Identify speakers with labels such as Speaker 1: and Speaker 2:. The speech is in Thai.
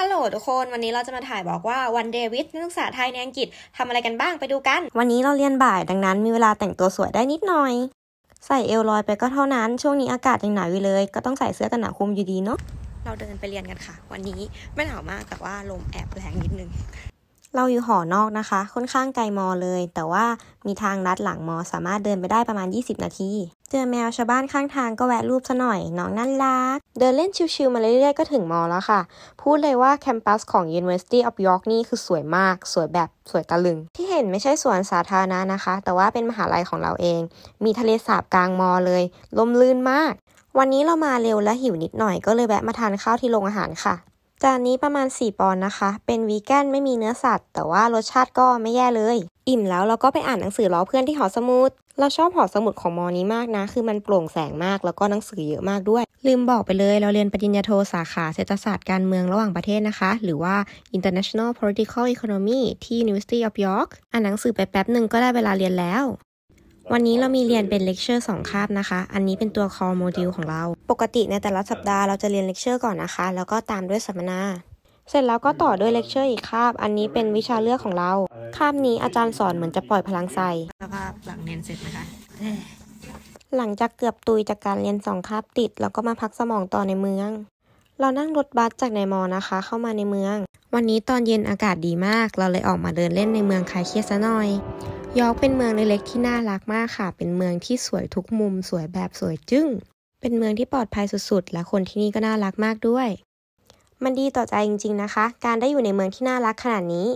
Speaker 1: ฮัลโหลทุกคน วันนี้เราจะมาถ่ายบอกว่าวันเดวิดนักศึกษาไทยในอังกฤษทำอะไรกันบ้างไปดูกัน วันนี้เราเรียนบ่ายดังนั้นมีเวลาแต่งตัวสวยได้นิดหน่อย ใส่เอลลอยไปก็เท่านั้น ช่วงนี้อากาศยังหนาวอยู่เลย ก็ต้องใส่เสื้อกันหนาวคลุมอยู่ดีเนาะเราเดินไปเรียนกันค่ะ วันนี้ไม่หนาวมากแต่ว่าลมแอบแรงนิดนึงเราอยู่หอนอกนะคะ ค่อนข้างไกลมอเลย แต่ว่ามีทางลัดหลังมอสามารถเดินไปได้ประมาณ 20 นาทีเจอแมวชาวบ้านข้างทางก็แวะรูปซะหน่อย น้องนั่นรักเดินเล่นชิวๆมาเรื่อยๆก็ถึงมอแล้วค่ะ พูดเลยว่าแคมปัสของ University of York นี่คือสวยมาก สวยแบบสวยตะลึง ที่เห็นไม่ใช่สวนสาธารณะนะคะ แต่ว่าเป็นมหาลัยของเราเอง มีทะเลสาบกลางมอเลยลมลื่นมาก วันนี้เรามาเร็วและหิวนิดหน่อยก็เลยแวะมาทานข้าวที่โรงอาหารค่ะจานนี้ประมาณ 4 ปอนด์นะคะ เป็นวีแกนไม่มีเนื้อสัตว์ แต่ว่ารสชาติก็ไม่แย่เลย อิ่มแล้วเราก็ไปอ่านหนังสือล้อเพื่อนที่หอสมุดเราชอบหอสมุดของมอนี้มากนะ คือมันโปร่งแสงมากแล้วก็หนังสือเยอะมากด้วย ลืมบอกไปเลยเราเรียนปริญญาโทสาขาเศรษฐศาสตร์การเมืองระหว่างประเทศนะคะ หรือว่า International Political Economy ที่ University of York อ่านหนังสือไปแป๊บหนึ่งก็ได้เวลาเรียนแล้ววันนี้เรามีเรียนเป็นเลคเชอร์สองคาบนะคะ อันนี้เป็นตัวคอร์โมด u ลของเรา ปกติในแต่ละสัปดาห์เราจะเรียนเลคเชอร์ก่อนนะคะ แล้วก็ตามด้วยสัมมนา เสร็จแล้วก็ต่อด้วยเลคเชอร์อีกคาบ อันนี้เป็นวิชาเลือกของเรา คาบนี้อาจารย์สอนเหมือนจะปล่อยพลังใส่้วก็หลังเรียนเสร็จนะคะ หลังจากเกือบตุยจากการเรียนสองคาบติด เราก็มาพักสมองต่อในเมือง เรานั่งรถบัสจากในมอ นะคะ เข้ามาในเมือง วันนี้ตอนเย็นอากาศดีมาก เราเลยออกมาเดินเล่นในเมืองคลายเครียดซะหน่อยยอร์กเป็นเมืองเล็กๆที่น่ารักมากค่ะ เป็นเมืองที่สวยทุกมุมสวยแบบสวยจึง้ง เป็นเมืองที่ปลอดภัยสุดๆและคนที่นี่ก็น่ารักมากด้วย มันดีต่อใจจริง ๆ นะคะ การได้อยู่ในเมืองที่น่ารักขนาดนี้